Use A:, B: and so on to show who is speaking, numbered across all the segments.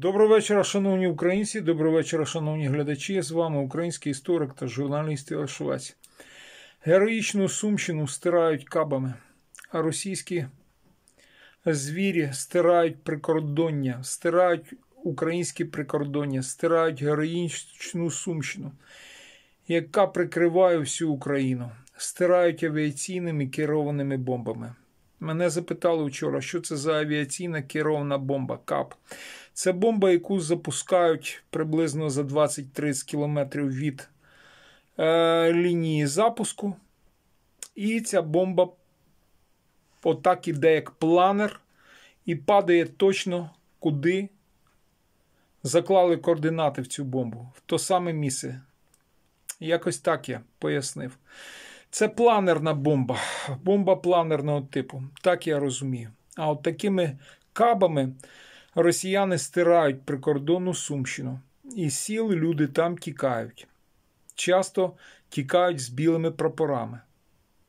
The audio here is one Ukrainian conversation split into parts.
A: Доброго вечора, шановні українці, доброго вечора, шановні глядачі. З вами український історик та журналіст Ілла Швець. Героїчну Сумщину стирають кабами, а російські звірі стирають прикордоння, стирають українські прикордоння, стирають героїчну Сумщину, яка прикриває всю Україну, стирають авіаційними керованими бомбами. Мене запитали вчора, що це за авіаційна керована бомба КАП. Це бомба, яку запускають приблизно за 20-30 кілометрів від е, лінії запуску. І ця бомба отак іде, як планер, і падає точно куди заклали координати в цю бомбу, в то саме місце. Якось так я пояснив. Це планерна бомба, бомба планерного типу. Так я розумію. А от такими кабами. Росіяни стирають прикордонну Сумщину, і сіл люди там тікають. Часто тікають з білими прапорами,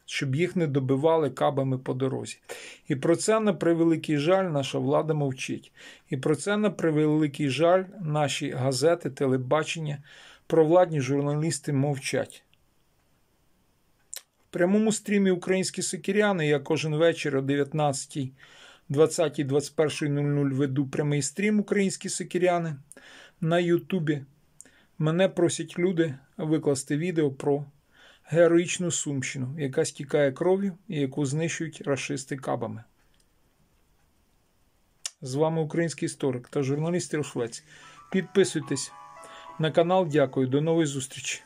A: щоб їх не добивали кабами по дорозі. І про це, на превеликий жаль, наша влада мовчить. І про це, на превеликий жаль, наші газети, телебачення, провладні журналісти мовчать. В прямому стрімі українські сокіряни я кожен вечір о 19 20.21.00 веду прямий стрім Українські сокіряни на Ютубі. Мене просять люди викласти відео про героїчну Сумщину, яка стікає кров'ю і яку знищують рашисти кабами. З вами український історик та журналіст Рошвець. Підписуйтесь на канал. Дякую, до нової зустрічі!